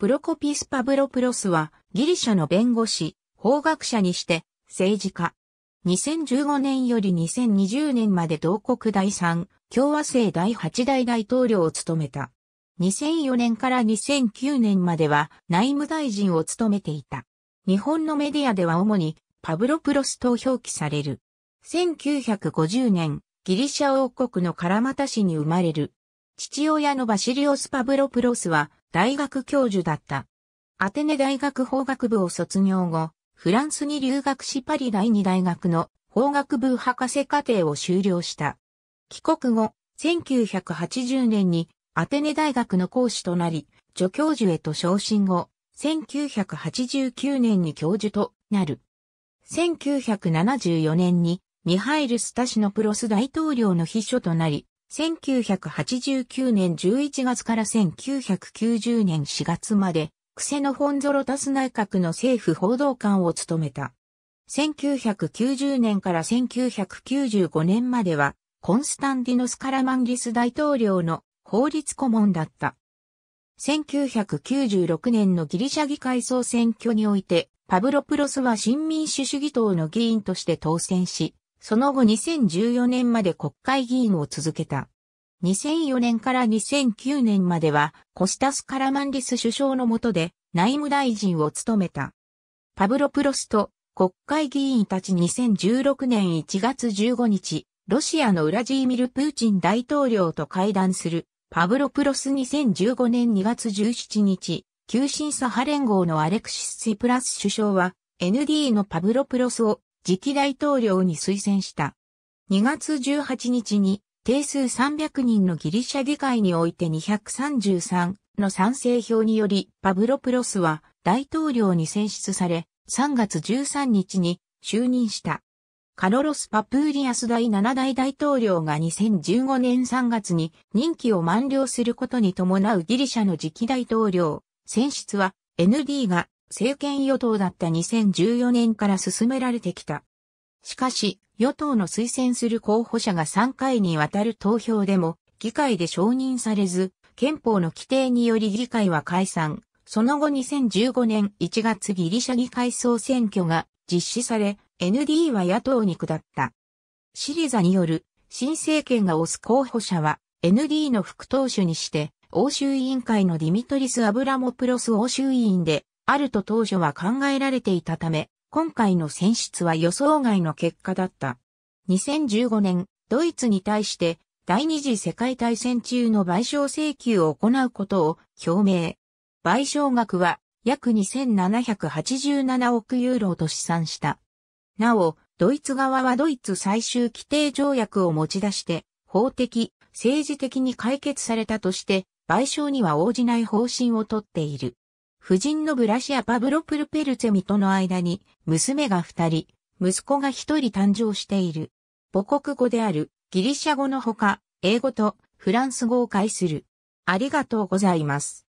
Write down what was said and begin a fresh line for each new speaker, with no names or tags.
プロコピス・パブロプロスはギリシャの弁護士、法学者にして政治家。2015年より2020年まで同国第3、共和制第8代大統領を務めた。2004年から2009年までは内務大臣を務めていた。日本のメディアでは主にパブロプロスと表記される。1950年、ギリシャ王国のカラマタ市に生まれる。父親のバシリオス・パブロプロスは大学教授だった。アテネ大学法学部を卒業後、フランスに留学しパリ第二大学の法学部博士課程を修了した。帰国後、1980年にアテネ大学の講師となり、助教授へと昇進後、1989年に教授となる。1974年にミハイル・スタシノプロス大統領の秘書となり、1989年11月から1990年4月まで、クセフォンゾロタス内閣の政府報道官を務めた。1990年から1995年までは、コンスタンディノス・カラマンギス大統領の法律顧問だった。1996年のギリシャ議会総選挙において、パブロプロスは新民主主義党の議員として当選し、その後2014年まで国会議員を続けた。2004年から2009年まではコスタス・カラマンリス首相の下で内務大臣を務めた。パブロ・プロスト国会議員たち2016年1月15日、ロシアのウラジーミル・プーチン大統領と会談するパブロ・プロス2015年2月17日、急進左派連合のアレクシス・シプラス首相は ND のパブロ・プロスを次期大統領に推薦した。2月18日に定数300人のギリシャ議会において233の賛成票により、パブロプロスは大統領に選出され、3月13日に就任した。カロロス・パプーリアス第7代大統領が2015年3月に任期を満了することに伴うギリシャの次期大統領選出は ND が政権与党だった2014年から進められてきた。しかし、与党の推薦する候補者が3回にわたる投票でも、議会で承認されず、憲法の規定により議会は解散。その後2015年1月ギリシャ議会総選挙が実施され、ND は野党に下った。シリザによる新政権が推す候補者は ND の副党首にして、欧州委員会のディミトリス・アブラモプロス欧州委員で、あると当初は考えられていたため、今回の選出は予想外の結果だった。2015年、ドイツに対して第二次世界大戦中の賠償請求を行うことを表明。賠償額は約2787億ユーロと試算した。なお、ドイツ側はドイツ最終規定条約を持ち出して、法的、政治的に解決されたとして、賠償には応じない方針をとっている。夫人のブラシア・パブロ・プルペルツェミとの間に、娘が二人、息子が一人誕生している。母国語である、ギリシャ語のほか、英語とフランス語を介する。ありがとうございます。